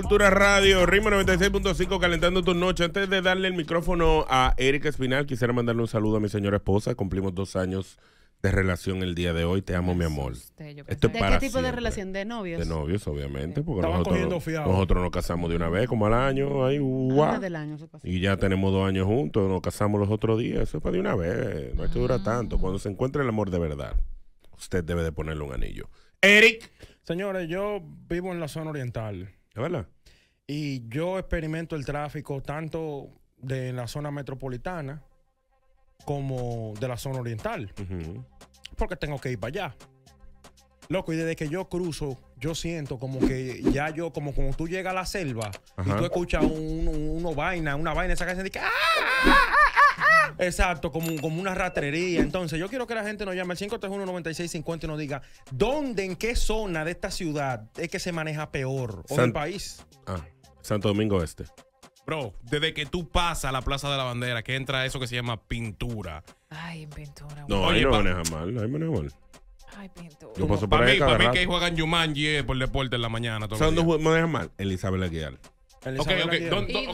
Cultura Radio, Ritmo 96.5, calentando tu noche. Antes de darle el micrófono a Eric Espinal, quisiera mandarle un saludo a mi señora esposa. Cumplimos dos años de relación el día de hoy. Te amo, mi amor. ¿De qué tipo de relación? ¿De novios? De novios, obviamente, porque nosotros, nosotros nos casamos de una vez, como al año, y ya tenemos dos años juntos, nos casamos los otros días, eso es para de una vez, no es que mm. tanto. Cuando se encuentra el amor de verdad, usted debe de ponerle un anillo. Eric. Señores, yo vivo en la zona oriental. verdad? Y yo experimento el tráfico tanto de la zona metropolitana como de la zona oriental. Porque tengo que ir para allá. Loco, y desde que yo cruzo, yo siento como que ya yo, como cuando tú llegas a la selva y tú escuchas una vaina, una vaina, esa canción de que... ¡Ah, ah, ah, ah Exacto, como, como una ratrería. Entonces, yo quiero que la gente nos llame al 531-9650 y nos diga dónde, en qué zona de esta ciudad es que se maneja peor o del país. Ah. Santo Domingo Este. Bro, desde que tú pasas a la Plaza de la Bandera, que entra eso que se llama pintura. Ay, pintura. No, ahí no maneja mal, ahí maneja mal. Ay, pintura. Yo paso por Para mí, para mí que ahí juegan Yumanji por deporte en la mañana. ¿Sabes dónde maneja mal? El Isabel Aguilar. Ok, ¿Y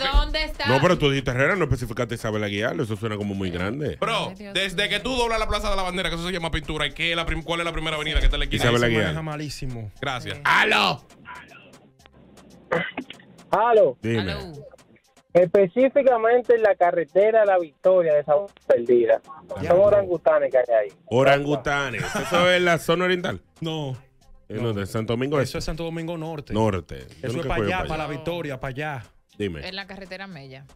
dónde está? No, pero tú dijiste Herrera, no especificaste Isabel Aguilar, eso suena como muy grande. Bro, desde que tú doblas la Plaza de la Bandera, que eso se llama pintura, ¿y qué ¿cuál es la primera avenida que te le quita? esquina? Isabel Aguilar. Maneja malísimo. Gracias. Eh. ¡Aló! Aló. Específicamente en la carretera La Victoria de esa Perdida. orangutanes que hay ahí. Orangutanes. ¿Eso es la zona oriental? No. ¿En Santo Domingo Eso es Santo Domingo Norte. Norte. eso es para allá, para, la Victoria, para allá. Dime. En la carretera Mella.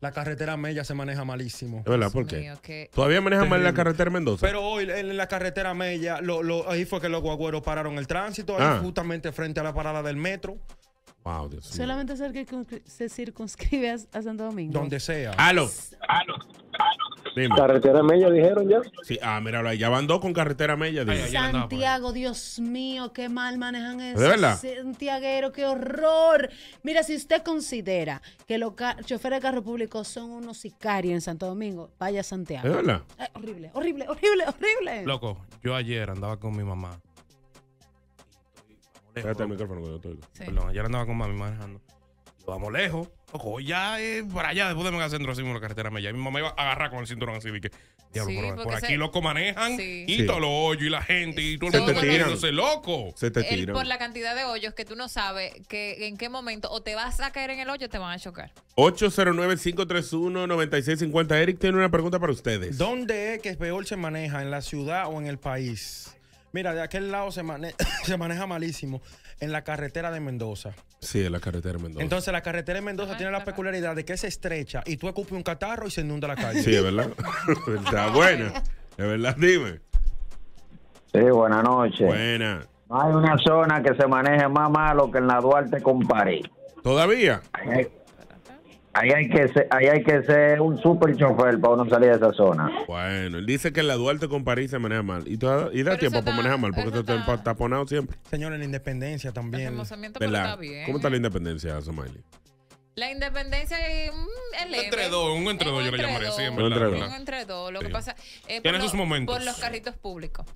La carretera Mella se maneja malísimo. verdad? ¿Por qué? Todavía maneja mal la carretera Mendoza. Pero hoy en la carretera Mella, lo, ahí fue que los guagüeros pararon el tránsito, ahí ah. justamente frente a la parada del metro solamente hacer que Solamente se circunscribe a, Santo Domingo. Donde sea. Aló. Dime. Carretera Mella, dijeron ya. Sí, ah, míralo Ya van dos con Carretera Mella. Santiago, Dios mío, qué mal manejan eso. ¿De verdad? Santiaguero, qué horror. Mira, si usted considera que los choferes de carro público son unos sicarios en Santo Domingo, vaya a Santiago. ¿De eh, horrible, horrible, horrible, horrible. Loco, yo ayer andaba con mi mamá Perdón, ayer andaba con mami manejando. vamos lejos. Ojo, ya es eh, para allá, después de mega centro, así en la carretera media. mi mamá iba a agarrar con el cinturón así, diablo, por, aquí loco manejan y todos los hoyos y la gente y todo el mundo se loco. Se te tiran. por la cantidad de hoyos que tú no sabes que en qué momento o te vas a caer en el hoyo o te van a chocar. 809-531-9650. Eric tiene una pregunta para ustedes. ¿Dónde es que peor se maneja, en la ciudad o en el país? Mira, de aquel lado se, se maneja malísimo en la carretera de Mendoza. Sí, en la carretera de Mendoza. Entonces, la carretera de Mendoza tiene la peculiaridad de que es estrecha y tú ocupes un catarro y se inunda la calle. Sí, es verdad. Está buena. Es verdad, dime. Sí, buenas noches. Buena. hay una zona que se maneja más malo que en la Duarte con París. ¿Todavía? Eh, Ahí hay que ser, hay que ser un super chofer para uno salir de esa zona. Bueno, él dice que la Duarte con París se maneja mal. Y, toda, y da tiempo para manejar mal, porque tú estás taponado siempre. Señor, en la independencia también. El bien. ¿Cómo está la independencia, Somalia? La independencia es un entre dos, un entre dos yo le llamaría así, Un entre dos, lo que pasa es eh, por, por los carritos públicos.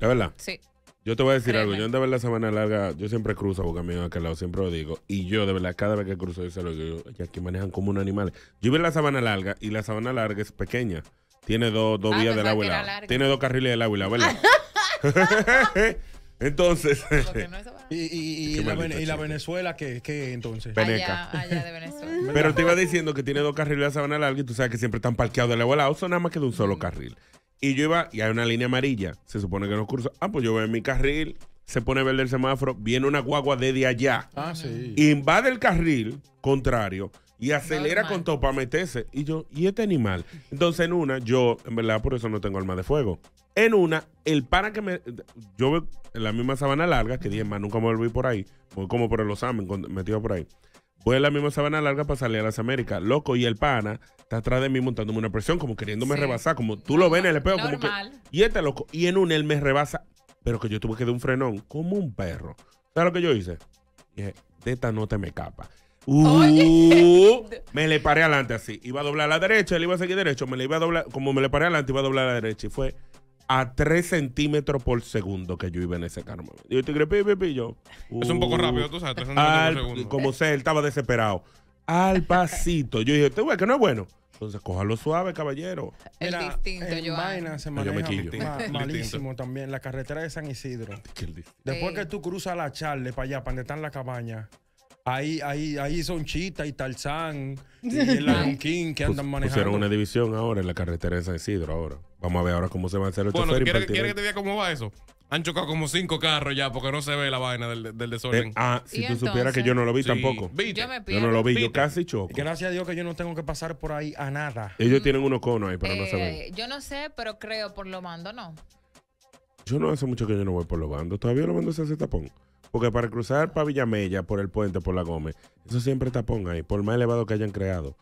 ¿Es verdad? Sí. Yo te voy a decir algo. Yo, ando de la Sabana Larga, yo siempre cruzo a mí a aquel lado, siempre lo digo. Y yo, de verdad, cada vez que cruzo, yo se lo digo. aquí manejan como un animal. Yo vi la Sabana Larga y la Sabana Larga es pequeña. Tiene dos, ah, vías del agua Tiene dos carriles del agua ¿verdad? Entonces. y, la, Venezuela que, entonces? Allá, de Venezuela. Pero te iba diciendo que tiene dos carriles de la sabana larga y tú sabes que siempre están parqueados de la bola. Eso nada más que de un solo carril. Y yo iba, y hay una línea amarilla, se supone que no cruza Ah, pues yo voy en mi carril, se pone verde el semáforo, viene una guagua desde allá. Ah, sí. Invade el carril contrario y acelera con topa para meterse. Y yo, ¿y este animal? Entonces, en una, yo, en verdad, por eso no tengo alma de fuego. En una, el pana que me. Yo veo en la misma sabana larga, que dije, más nunca me volví por ahí. Voy como por el examen, metido por ahí. Voy la misma sabana larga para salir a las Américas. Loco, y el pana está atrás de mí montándome una presión, como queriéndome rebasar. Como tú lo ves en el Como que, y este loco. Y en un él me rebasa, pero que yo tuve que dar un frenón, como un perro. ¿Sabes lo que yo hice? Dije, de esta no te me capa. Uh, me le paré adelante así. Iba a doblar a la derecha, él iba a seguir derecho. Me le iba a doblar, como me le paré adelante, iba a doblar a la derecha. Y fue a 3 centímetros por segundo que yo iba en ese carro. yo estoy yo. es un poco uh, rápido, tú sabes, 3 centímetros por segundo. Como sé, él estaba desesperado. Al pasito. Yo dije, este güey, que no es bueno. Entonces, cójalo suave, caballero. El distinto, yo. Vaina se malísimo también. La carretera de San Isidro. Después que tú cruzas la Charle para allá, para donde están las cabañas, ahí, ahí, ahí son Chita y Tarzán y el que andan manejando. Pusieron una división ahora en la carretera de San Isidro ahora. Vamos a ver ahora cómo se va a hacer el bueno, chofer. ¿quiere, que te diga cómo va eso? Han chocado como cinco carros ya porque no se ve la vaina del, desorden. Eh, ah, si tú supieras que yo no lo vi tampoco. Yo, no lo vi, yo casi choco. Gracias a Dios que yo no tengo que pasar por ahí a nada. Ellos tienen unos conos ahí, pero no se eh, ven. Yo no sé, pero creo por lo mando, no. Yo no hace mucho que yo no voy por lo mando Todavía lo mando se hace tapón. Porque para cruzar para Villamella, por el puente, por la Gómez, eso siempre tapón ahí, por más elevado que hayan creado.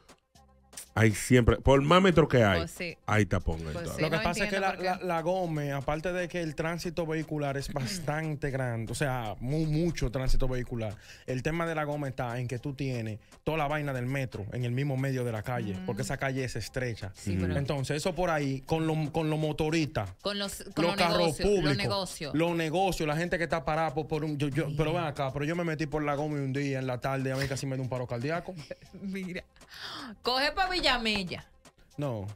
Hay siempre, por más metro que hay, Ahí oh, te hay tapón. Pues lo que pasa es que la, la, aparte de que el tránsito vehicular es bastante grande, o sea, mucho tránsito vehicular, el tema de la Gómez está en que tú tienes toda la vaina del metro en el mismo medio de la calle, porque esa calle es estrecha. Entonces, eso por ahí, con los con motoristas, con los, con los, carros públicos, los negocios, la gente que está parada por, un. pero ven acá, pero yo me metí por la Gómez un día en la tarde a mí casi me dio un paro cardíaco. Mira. Coge para Villamella. No.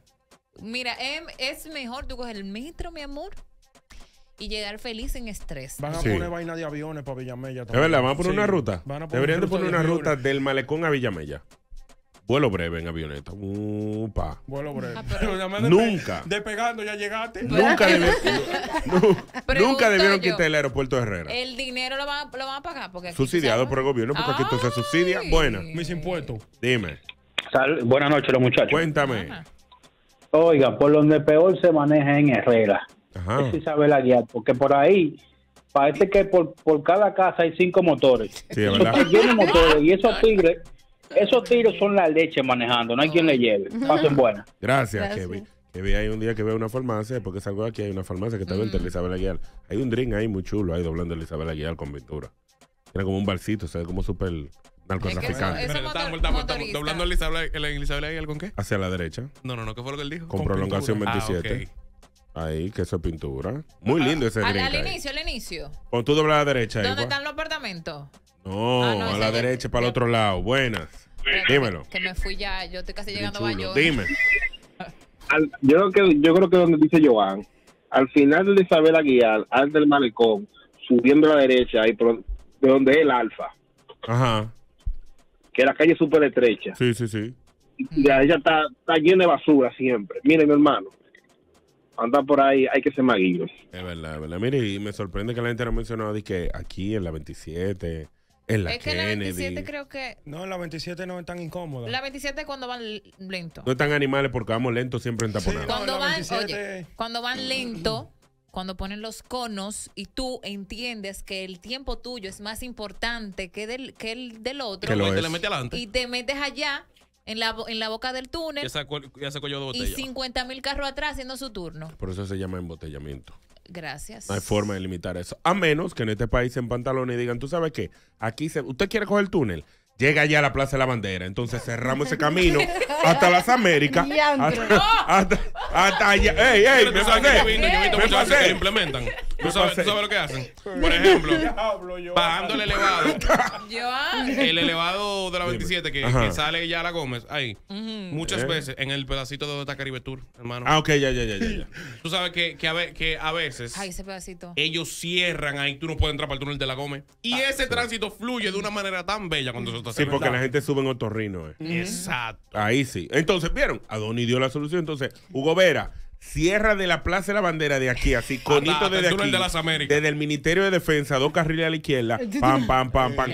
Mira, em, es mejor tú coges el metro, mi amor, y llegar feliz en estrés. Van a poner vaina de aviones para Villamella. Es verdad, Van a poner una ruta. Deberían de poner una ruta del malecón a Villamella. Vuelo breve en avioneta. Vuelo breve. Ah, nunca. Despegando, ya llegaste. Nunca, nunca debieron quitar el aeropuerto de Herrera. El dinero lo van, a- pagar. Porque Subsidiado por el gobierno, porque aquí tú se subsidia. bueno Mis impuestos. dime buenas noches, los muchachos. Cuéntame. Oiga, por donde peor se maneja en Herrera. Ajá. Es Isabel Aguiar, porque por ahí parece que por, cada casa hay cinco motores. Sí, es verdad. y esos tigres, esos tiros son la leche manejando, no hay quien le lleve. Pasen en Gracias, Gracias. Kevin. Kevin. hay un día que veo una farmacia, porque salgo aquí, hay una farmacia que está venta de Isabel Aguiar. Hay un drink ahí muy chulo, ahí doblando Isabel Aguiar con Ventura. Era como un barcito, o sea, como súper narcotraficante. Es que doblando el Isabel, ahí con qué? Hacia la derecha. No, no, no, ¿qué fue lo que él dijo? Con, prolongación 27. Ah, ahí, que esa pintura. Muy lindo ese drink. Al, inicio, al inicio. Cuando tú doblas a la derecha. ¿Dónde pues. están los apartamentos? No, ah, a la derecha, para el otro lado. Buenas. Dímelo. Que me fui ya, yo estoy casi llegando a Bayón. Dime. yo, creo que, yo creo que donde dice Joan, al final de Isabel Aguilar, al del malecón, subiendo a la derecha, ahí de donde es el alfa. Ajá que la calle es súper estrecha. Sí, sí, sí. Ya ella está, está, llena de basura siempre. Mire, mi hermano, andar por ahí hay que ser maguillos. Es verdad, es verdad. Mire, y me sorprende que la gente no ha mencionado que aquí en la 27... En la es Kennedy. que la 27 creo que... No, en la 27 no es tan incómoda. La 27 cuando van lento. No están animales porque vamos lento siempre en taponada. cuando, van, cuando van lento cuando ponen los conos y tú entiendes que el tiempo tuyo es más importante que, el del otro. y, te metes allá en la, en la boca del túnel. y 50 mil carros atrás haciendo su turno. Por eso se llama embotellamiento. Gracias. No hay forma de limitar eso. A menos que en este país se en y digan, tú sabes qué, aquí se, usted quiere coger el túnel, llega ya a la Plaza de la Bandera. Entonces cerramos ese camino hasta las Américas. Hasta, hasta, allá. ¡Ey, ey! Me ¿Tú sabes, lo que hacen? Por ejemplo, bajando el elevado. Ah. el elevado de la 27 que, sale ya a la Gómez, ahí. Muchas eh. veces en el pedacito de está Caribe Tour, hermano. Ah, ok, ya, ya, ya. ya, Tú sabes que, que, a, veces. Ay, ese pedacito. Ellos cierran ahí, tú no puedes entrar para el túnel de la Gómez. Y ah, ese tránsito fluye de una manera tan bella cuando eso está Sí, porque la gente sube en otorrino. Eh. Exacto. Ahí sí. Entonces, ¿vieron? Adoni dio la solución. Entonces, Hugo Vera cierra de la Plaza de la Bandera de aquí, así, ah, conito desde aquí. De Desde el Ministerio de Defensa, dos carriles a la izquierda. Pam, pam, pam, pam.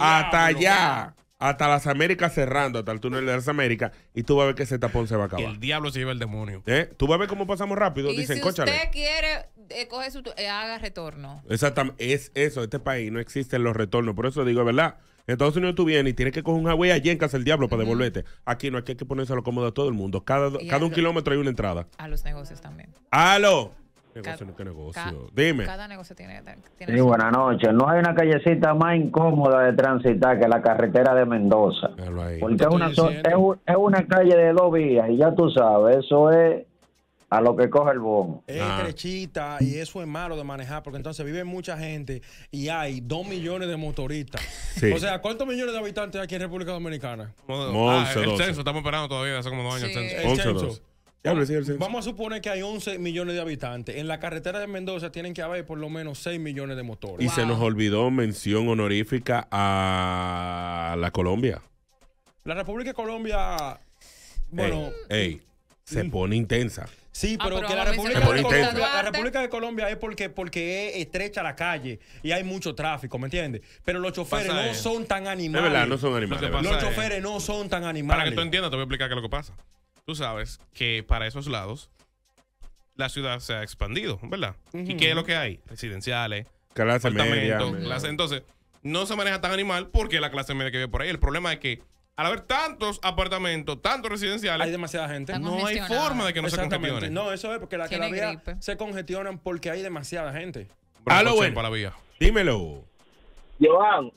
hasta allá. Hasta las Américas cerrando, hasta el túnel de las Américas, y tú vas a ver que ese tapón se va a acabar. El diablo se lleva el demonio. ¿Eh? Tú vas a ver cómo pasamos rápido. Y Dicen, si usted quiere, eh, coge su, eh, haga retorno. Exactamente. Es eso, este país no existen los retornos. Por eso digo, ¿verdad? En Estados Unidos tú vienes y tienes que coger un Huawei allí en Casa del Diablo para devolverte. Aquí no, aquí hay que ponerse a lo cómodo a todo el mundo. Cada, cada un kilómetro hay una entrada. A los negocios también. ¡Halo! negocio. Dime. Cada negocio tiene, tiene Sí, buenas noches. No hay una callecita más incómoda de transitar que la carretera de Mendoza. Porque es una, es, es una calle de dos vías y ya tú sabes, eso es a lo que coge el bono. Es ah. estrechita y eso es malo de manejar porque entonces vive mucha gente y hay dos millones de motoristas. O sea, ¿cuántos millones de habitantes hay aquí en República Dominicana? Ah, el censo, estamos esperando todavía, hace como dos años el censo. El censo. Vamos, a suponer que hay 11 millones de habitantes. En la carretera de Mendoza tienen que haber por lo menos 6 millones de motores. Y se nos olvidó mención honorífica a la Colombia. La República de Colombia, bueno, ey se mm. pone intensa. Sí, ah, pero, que la República, de Colombia, es porque, porque es estrecha la calle y hay mucho tráfico, ¿me entiendes? Pero los choferes no son tan animales. Es verdad, no son animales. los choferes no son tan animales. Para que tú entiendas, te voy a explicar qué es lo que pasa. Tú sabes que para esos lados la ciudad se ha expandido, ¿verdad? ¿Y qué es lo que hay? Residenciales, clase media, entonces, no se maneja tan animal porque la clase media que vive por ahí. El problema es que al haber tantos apartamentos, tantos residenciales. Hay demasiada gente. No hay forma de que no se congestione. No, eso es porque la que se congestionan porque hay demasiada gente. Aló, para la vía. Dímelo. Joan.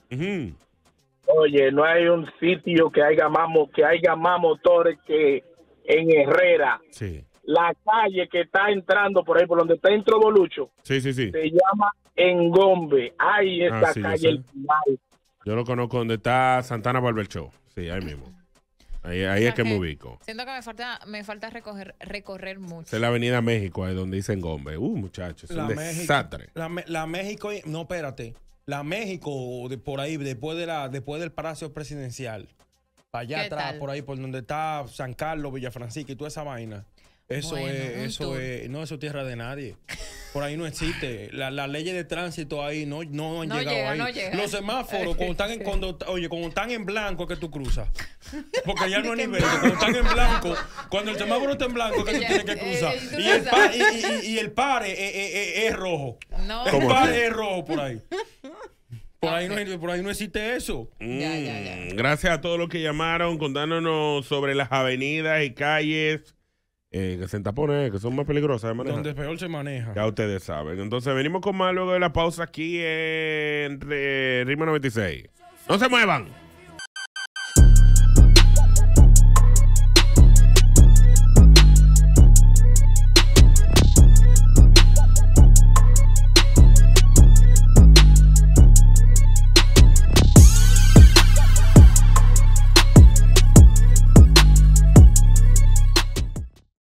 Oye, no hay un sitio que haya más, que haya más motores que en Herrera. Sí. La calle que está entrando por ahí, por donde está entró Bolucho. Sí, sí, sí. Se llama Engombe. Ahí está ah, calle Yo lo conozco donde está Santana Barber Show. Sí, ahí mismo. Ahí, es que, me ubico. Siento que me falta, me falta recoger, recorrer mucho. es la Avenida México, ahí donde dicen Gombe. Uh, muchachos, es la un México, La, México, no, espérate. La México, por ahí, después, de la, después del Palacio Presidencial. Para allá atrás, por ahí, por donde está San Carlos, Villafrancisco y toda esa vaina. Eso es, eso es, no, eso es tierra de nadie. Por ahí no existe. Las la leyes de tránsito ahí no, no han llegado ahí. Los semáforos, cuando están en, cuando, oye, cuando están en blanco que tú cruzas. Porque ya no hay nivel. Cuando están en blanco, cuando el semáforo está en blanco que tú tienes que eh, cruzar. Y el, par y, el pare es, rojo. El pare es rojo por ahí. Por ahí, no, ah, por ahí, no, existe eso. Mm, gracias a todos los que llamaron contándonos sobre las avenidas y calles eh, que se entapone, que son más peligrosas de Donde peor se maneja. Ya ustedes saben. Entonces venimos con más luego de la pausa aquí en eh, Rima 96. No se muevan.